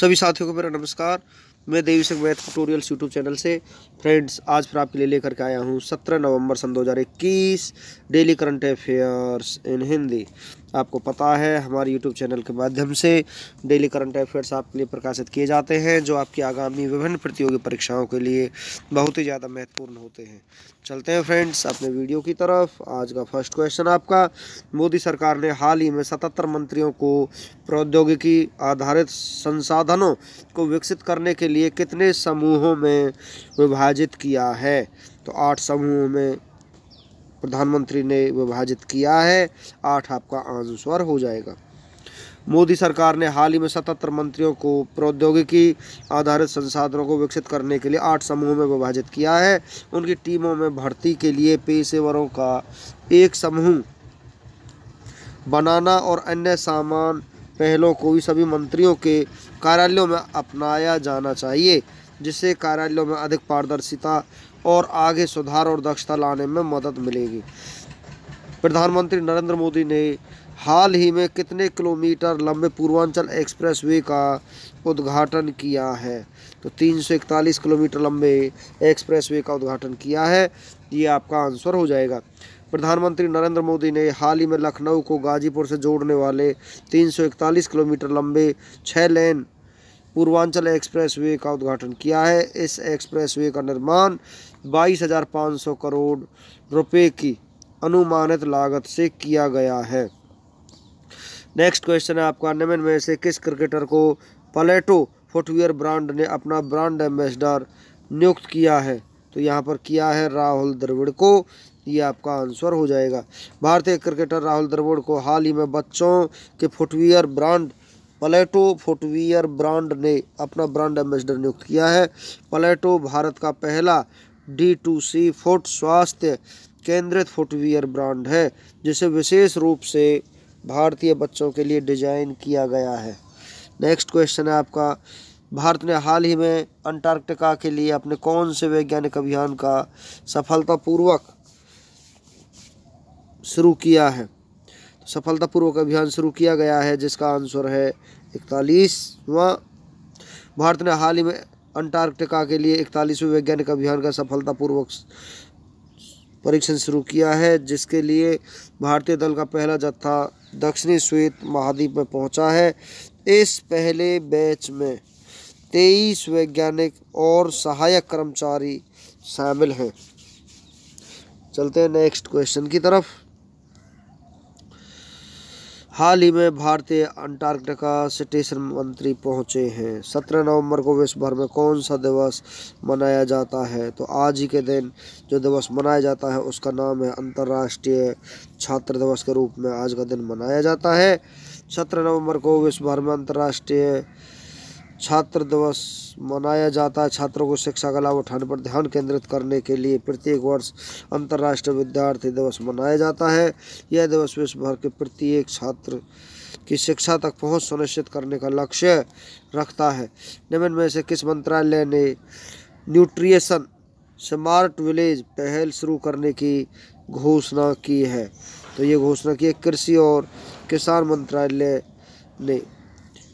सभी साथियों को मेरा नमस्कार मैं Devi Singh math tutorials YouTube channel से फ्रेंड्स आज फिर आपके लिए लेकर के आया हूँ सत्रह नवंबर सन 2021 daily current affairs in Hindi आपको पता है हमारे यूट्यूब चैनल के माध्यम से डेली करंट अफेयर्स आपके लिए प्रकाशित किए जाते हैं जो आपकी आगामी विभिन्न प्रतियोगी परीक्षाओं के लिए बहुत ही ज़्यादा महत्वपूर्ण होते हैं चलते हैं फ्रेंड्स अपने वीडियो की तरफ आज का फर्स्ट क्वेश्चन आपका मोदी सरकार ने हाल ही में सतहत्तर मंत्रियों को प्रौद्योगिकी आधारित संसाधनों को विकसित करने के लिए लिए कितने समूहों में विभाजित किया है तो आठ समूहों में प्रधानमंत्री ने विभाजित किया है आठ आपका आंसर हो जाएगा मोदी सरकार ने हाल ही में सतहत्तर मंत्रियों को प्रौद्योगिकी आधारित संसाधनों को विकसित करने के लिए आठ समूहों में विभाजित किया है उनकी टीमों में भर्ती के लिए पेशेवरों का एक समूह बनाना और अन्य सामान पहलों को भी सभी मंत्रियों के कार्यालयों में अपनाया जाना चाहिए जिससे कार्यालयों में अधिक पारदर्शिता और आगे सुधार और दक्षता लाने में मदद मिलेगी प्रधानमंत्री नरेंद्र मोदी ने हाल ही में कितने किलोमीटर लंबे पूर्वांचल एक्सप्रेसवे का उद्घाटन किया है तो 341 किलोमीटर लंबे एक्सप्रेसवे का उद्घाटन किया है ये आपका आंसर हो जाएगा प्रधानमंत्री नरेंद्र मोदी ने हाल ही में लखनऊ को गाजीपुर से जोड़ने वाले 341 किलोमीटर लंबे छः लेन पूर्वांचल एक्सप्रेसवे का उद्घाटन किया है इस एक्सप्रेसवे का निर्माण 22,500 करोड़ रुपए की अनुमानित लागत से किया गया है नेक्स्ट क्वेश्चन है आपका निम्न में से किस क्रिकेटर को पलेटो फुटवेयर ब्रांड ने अपना ब्रांड एम्बेसडर नियुक्त किया है तो यहाँ पर किया है राहुल द्रविड़ को ये आपका आंसर हो जाएगा भारतीय क्रिकेटर राहुल द्रविड़ को हाल ही में बच्चों के footwear brand Plaeto footwear brand ने अपना ब्रांड एम्बेसडर नियुक्त किया है पलेटो भारत का पहला डी टू सी फुट स्वास्थ्य केंद्रित फुटवियर ब्रांड है जिसे विशेष रूप से भारतीय बच्चों के लिए डिजाइन किया गया है नेक्स्ट क्वेश्चन है आपका भारत ने हाल ही में अंटार्कटिका के लिए अपने कौन से वैज्ञानिक अभियान का सफलतापूर्वक शुरू किया है तो सफलतापूर्वक अभियान शुरू किया गया है जिसका आंसर है व भारत ने हाल ही में अंटार्कटिका के लिए इकतालीसवें वैज्ञानिक अभियान का सफलतापूर्वक परीक्षण शुरू किया है जिसके लिए भारतीय दल का पहला जत्था दक्षिणी श्वेत महाद्वीप में पहुंचा है इस पहले बैच में तेईस वैज्ञानिक और सहायक कर्मचारी शामिल हैं चलते हैं नेक्स्ट क्वेश्चन की तरफ हाल ही में भारतीय अंटार्कटिका स्टेशन मंत्री पहुंचे हैं सत्रह नवंबर को विश्व भर में कौन सा दिवस मनाया जाता है तो आज ही के दिन जो दिवस मनाया जाता है उसका नाम है अंतर्राष्ट्रीय छात्र दिवस के रूप में आज का दिन मनाया जाता है सत्रह नवंबर को विश्व भर में अंतर्राष्ट्रीय छात्र दिवस मनाया जाता है छात्रों को शिक्षा का लाभ उठाने पर ध्यान केंद्रित करने के लिए प्रत्येक वर्ष अंतर्राष्ट्रीय विद्यार्थी दिवस मनाया जाता है यह दिवस विश्व भर के प्रत्येक छात्र की शिक्षा तक पहुंच सुनिश्चित करने का लक्ष्य रखता है निम्न में से किस मंत्रालय ने न्यूट्रिएशन स्मार्ट विलेज पहल शुरू करने की घोषणा की है तो ये घोषणा की कृषि और किसान मंत्रालय ने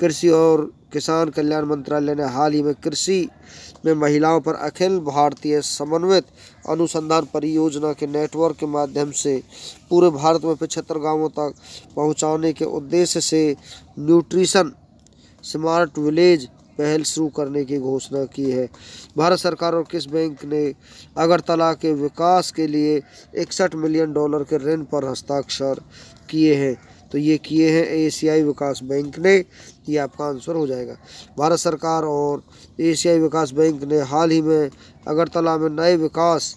कृषि और किसान कल्याण मंत्रालय ने हाल ही में कृषि में महिलाओं पर अखिल भारतीय समन्वित अनुसंधान परियोजना के नेटवर्क के माध्यम से पूरे भारत में पिछहत्तर गांवों तक पहुंचाने के उद्देश्य से न्यूट्रिशन स्मार्ट विलेज पहल शुरू करने की घोषणा की है भारत सरकार और किस बैंक ने अगरतला के विकास के लिए इकसठ मिलियन डॉलर के ऋण पर हस्ताक्षर किए हैं तो ये किए हैं एशियाई विकास बैंक ने ये आपका आंसर हो जाएगा भारत सरकार और एशियाई विकास बैंक ने हाल ही में अगरतला में नए विकास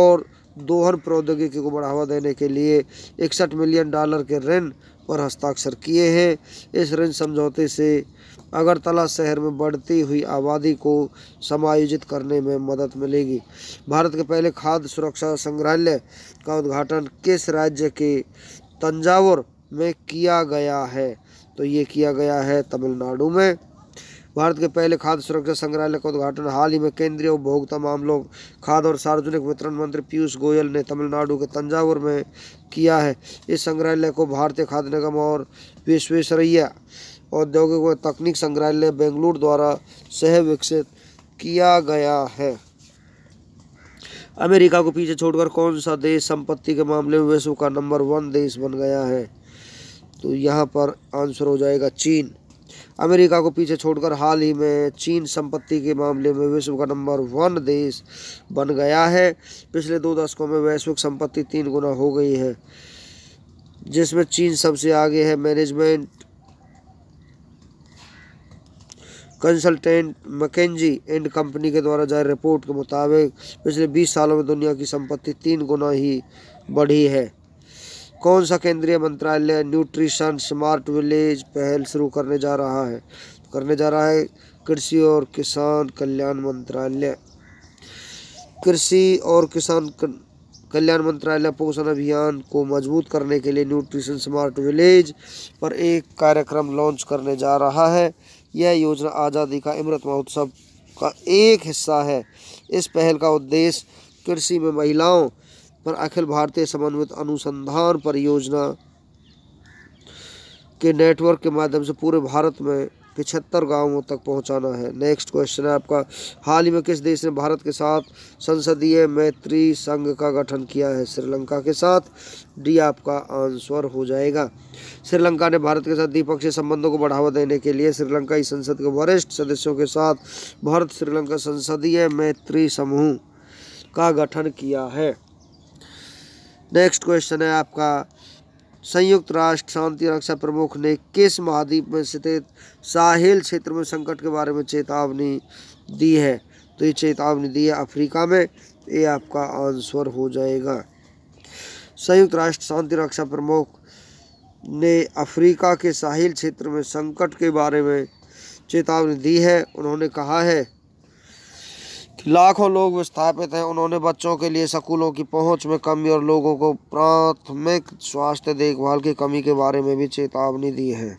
और दोहन प्रौद्योगिकी को बढ़ावा देने के लिए इकसठ मिलियन डॉलर के ऋण पर हस्ताक्षर किए हैं इस ऋण समझौते से अगरतला शहर में बढ़ती हुई आबादी को समायोजित करने में मदद मिलेगी भारत के पहले खाद्य सुरक्षा संग्रहालय का उद्घाटन किस राज्य के तंजावर में किया गया है तो ये किया गया है तमिलनाडु में भारत के पहले खाद्य सुरक्षा संग्रहालय का उद्घाटन हाल ही में केंद्रीय उपभोक्ता मामलों खाद्य और सार्वजनिक वितरण मंत्री पीयूष गोयल ने तमिलनाडु के तंजावुर में किया है इस संग्रहालय को भारतीय खाद्य निगम और विश्वेश्वरैया औद्योगिक व तकनीक संग्रहालय बेंगलुरु द्वारा सह विकसित किया गया है अमेरिका को पीछे छोड़कर कौन सा देश संपत्ति के मामले में विश्व का नंबर वन देश बन गया है तो यहाँ पर आंसर हो जाएगा चीन अमेरिका को पीछे छोड़कर हाल ही में चीन संपत्ति के मामले में विश्व का नंबर वन देश बन गया है पिछले दो दशकों में वैश्विक संपत्ति तीन गुना हो गई है जिसमें चीन सबसे आगे है management consultant McKinsey and company के द्वारा जारी रिपोर्ट के मुताबिक पिछले 20 सालों में दुनिया की संपत्ति तीन गुना ही बढ़ी है कौन सा केंद्रीय मंत्रालय न्यूट्रिशन स्मार्ट विलेज पहल शुरू करने जा रहा है करने जा रहा है कृषि और किसान कल्याण मंत्रालय कृषि और किसान कल्याण मंत्रालय पोषण अभियान को मजबूत करने के लिए न्यूट्रिशन स्मार्ट विलेज पर एक कार्यक्रम लॉन्च करने जा रहा है यह योजना आज़ादी का अमृत महोत्सव का एक हिस्सा है इस पहल का उद्देश्य कृषि में महिलाओं पर अखिल भारतीय समन्वित अनुसंधान परियोजना के नेटवर्क के माध्यम से पूरे भारत में पिछहत्तर गांवों तक पहुंचाना है नेक्स्ट क्वेश्चन है आपका हाल ही में किस देश ने भारत के साथ संसदीय मैत्री संघ का गठन किया है श्रीलंका के साथ डी आपका आंसर हो जाएगा श्रीलंका ने भारत के साथ द्विपक्षीय संबंधों को बढ़ावा देने के लिए श्रीलंकाई संसद के वरिष्ठ सदस्यों के साथ भारत श्रीलंका संसदीय मैत्री समूह का गठन किया है नेक्स्ट क्वेश्चन है आपका संयुक्त राष्ट्र शांति रक्षा प्रमुख ने किस महाद्वीप में स्थित साहिल क्षेत्र में संकट के बारे में चेतावनी दी है तो ये चेतावनी दी है अफ्रीका में ये आपका आंसर हो जाएगा संयुक्त राष्ट्र शांति रक्षा प्रमुख ने अफ्रीका के साहिल क्षेत्र में संकट के बारे में चेतावनी दी है उन्होंने कहा है लाखों लोग विस्थापित हैं उन्होंने बच्चों के लिए स्कूलों की पहुंच में कमी और लोगों को प्राथमिक स्वास्थ्य देखभाल की कमी के बारे में भी चेतावनी दी है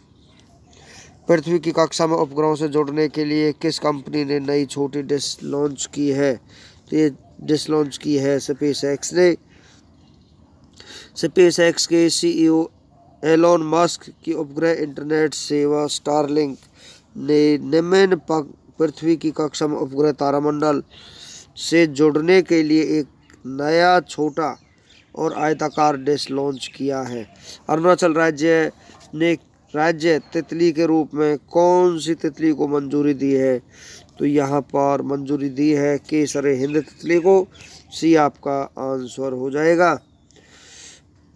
पृथ्वी की कक्षा में उपग्रहों से जुड़ने के लिए किस कंपनी ने नई छोटी डिश लॉन्च की है तो ये डिश लॉन्च की है स्पेस एक्स ने स्पेस एक्स के सीईओ एलोन मस्क की उपग्रह इंटरनेट सेवा स्टारलिंक ने निम्न पृथ्वी की कक्षा में उपग्रह तारामंडल से जुड़ने के लिए एक नया छोटा और आयताकार डिश लॉन्च किया है अरुणाचल राज्य ने राज्य तितली के रूप में कौन सी तितली को मंजूरी दी है तो यहाँ पर मंजूरी दी है केसर हिंद तितली को सी आपका आंसर हो जाएगा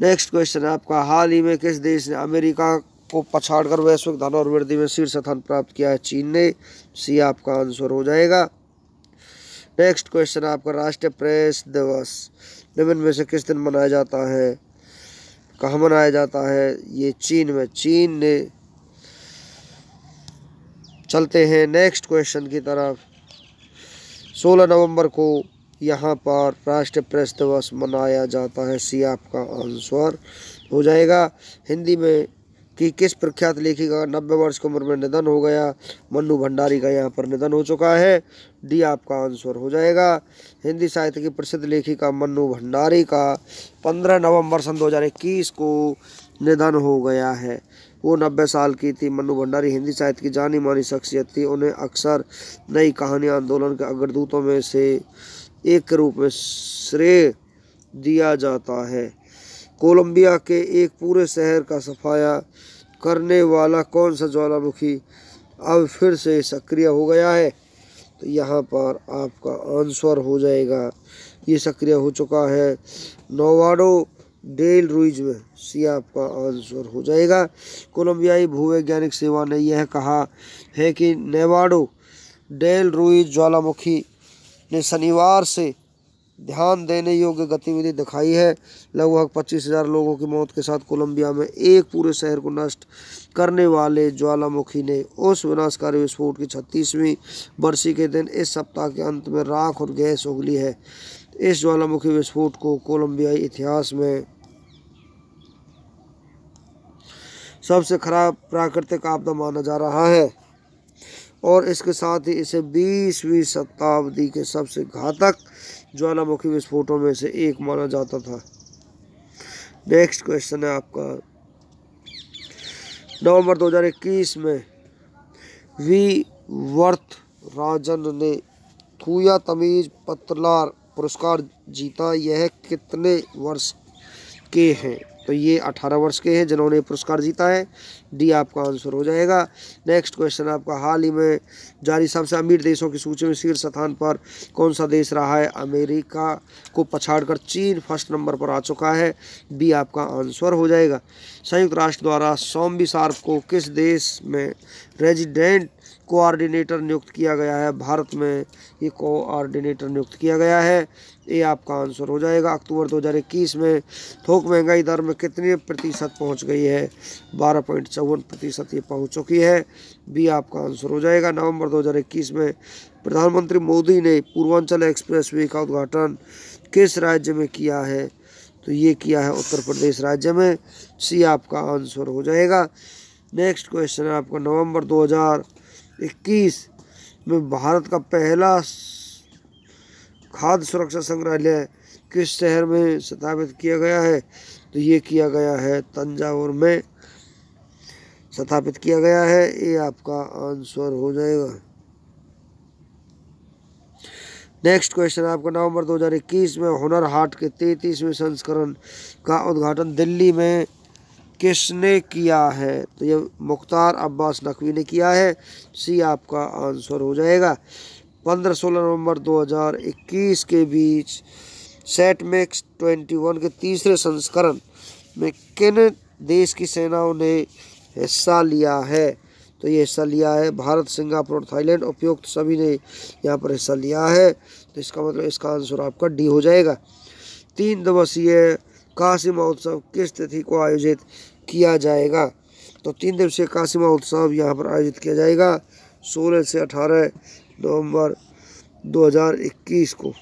नेक्स्ट क्वेश्चन आपका हाल ही में किस देश ने अमेरिका को पछाड़ कर वैश्विक धन और वृद्धि में शीर्ष स्थान प्राप्त किया है चीन ने सी आपका आंसर हो जाएगा नेक्स्ट क्वेश्चन आपका राष्ट्रीय प्रेस दिवस निम्न में से किस दिन मनाया जाता है कहाँ मनाया जाता है ये चीन में चीन ने चलते हैं नेक्स्ट क्वेश्चन की तरफ 16 नवंबर को यहाँ पर राष्ट्रीय प्रेस दिवस मनाया जाता है सी आपका आंसर हो जाएगा हिंदी में कि किस प्रख्यात लेखिका का नब्बे वर्ष की उम्र में निधन हो गया मन्नू भंडारी का यहाँ पर निधन हो चुका है डी आपका आंसर हो जाएगा हिंदी साहित्य की प्रसिद्ध लेखिका मन्नू भंडारी का पंद्रह नवंबर सन इक्कीस को निधन हो गया है वो नब्बे साल की थी मन्नू भंडारी हिंदी साहित्य की जानी मानी शख्सियत थी उन्हें अक्सर नई कहानी आंदोलन के अग्रदूतों में से एक के रूप में श्रेय दिया जाता है कोलंबिया के एक पूरे शहर का सफाया करने वाला कौन सा ज्वालामुखी अब फिर से सक्रिय हो गया है तो यहाँ पर आपका आंसर हो जाएगा ये सक्रिय हो चुका है नोवाडो डेल रुइज में सी आपका आंसर हो जाएगा कोलंबियाई भूवैज्ञानिक सेवा ने यह कहा है कि नेवाडो डेल रुइज ज्वालामुखी ने शनिवार से ध्यान देने योग्य गतिविधि दिखाई है लगभग पच्चीस हजार लोगों की मौत के साथ कोलंबिया में एक पूरे शहर को नष्ट करने वाले ज्वालामुखी ने उस विनाशकारी विस्फोट की छत्तीसवीं बरसी के दिन इस सप्ताह के अंत में राख और गैस उगली है इस ज्वालामुखी विस्फोट को कोलंबियाई इतिहास में सबसे खराब प्राकृतिक आपदा माना जा रहा है और इसके साथ ही इसे बीसवीं शताब्दी के सबसे घातक ज्वालामुखी विस्फोटों में से एक माना जाता था नेक्स्ट क्वेश्चन है आपका नवंबर 2021 में वी वर्थ राजन ने थूया तमीज पतलार पुरस्कार जीता यह कितने वर्ष के हैं तो ये अठारह वर्ष के हैं जिन्होंने पुरस्कार जीता है डी आपका आंसर हो जाएगा नेक्स्ट क्वेश्चन आपका हाल ही में जारी सबसे अमीर देशों की सूची में शीर्ष स्थान पर कौन सा देश रहा है अमेरिका को पछाड़कर चीन फर्स्ट नंबर पर आ चुका है बी आपका आंसर हो जाएगा संयुक्त राष्ट्र द्वारा सौम्बी सार्फ को किस देश में रेजिडेंट कोऑर्डिनेटर नियुक्त किया गया है भारत में ये कोऑर्डिनेटर नियुक्त किया गया है ये आपका आंसर हो जाएगा अक्टूबर 2021 में थोक महंगाई दर में कितने प्रतिशत पहुंच गई है बारह पॉइंट चौवन प्रतिशत ये पहुँच चुकी है बी आपका आंसर हो जाएगा नवंबर 2021 में प्रधानमंत्री मोदी ने पूर्वांचल वे का उद्घाटन किस राज्य में किया है तो ये किया है उत्तर प्रदेश राज्य में सी आपका आंसर हो जाएगा नेक्स्ट क्वेश्चन है आपका नवंबर इक्कीस में भारत का पहला खाद्य सुरक्षा संग्रहालय किस शहर में स्थापित किया गया है तो ये किया गया है तंजावुर में स्थापित किया गया है ये आपका आंसर हो जाएगा नेक्स्ट क्वेश्चन आपका नवंबर 2021 में हुनर हाट के 33वें संस्करण का उद्घाटन दिल्ली में किसने किया है तो ये मुख्तार अब्बास नकवी ने किया है सी आपका आंसर हो जाएगा पंद्रह सोलह नवंबर 2021 के बीच सेट मैक्स ट्वेंटी वन के तीसरे संस्करण में किन देश की सेनाओं ने हिस्सा लिया है तो ये हिस्सा लिया है भारत सिंगापुर और थाईलैंड उपयुक्त सभी ने यहाँ पर हिस्सा लिया है तो इसका मतलब इसका आंसर आपका डी हो जाएगा तीन दिवसीय काशी महोत्सव किस तिथि को आयोजित किया जाएगा तो तीन दिवसीय कासिमा उत्सव यहाँ पर आयोजित किया जाएगा सोलह से अठारह नवंबर 2021 को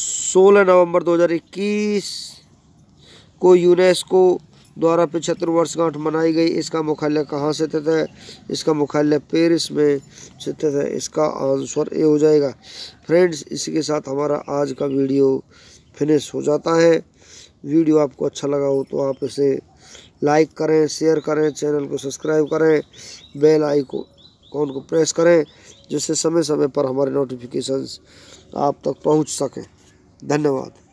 16 नवंबर 2021 को यूनेस्को द्वारा पिछहत्तर वर्षगांठ मनाई गई इसका मुख्यालय कहाँ से स्थित है इसका मुख्यालय पेरिस में स्थित है इसका आंसर ए हो जाएगा फ्रेंड्स इसी के साथ हमारा आज का वीडियो फिनिश हो जाता है वीडियो आपको अच्छा लगा हो तो आप इसे लाइक करें शेयर करें चैनल को सब्सक्राइब करें बेल आइकॉन को प्रेस करें जिससे समय समय पर हमारे नोटिफिकेशंस आप तक पहुंच सकें धन्यवाद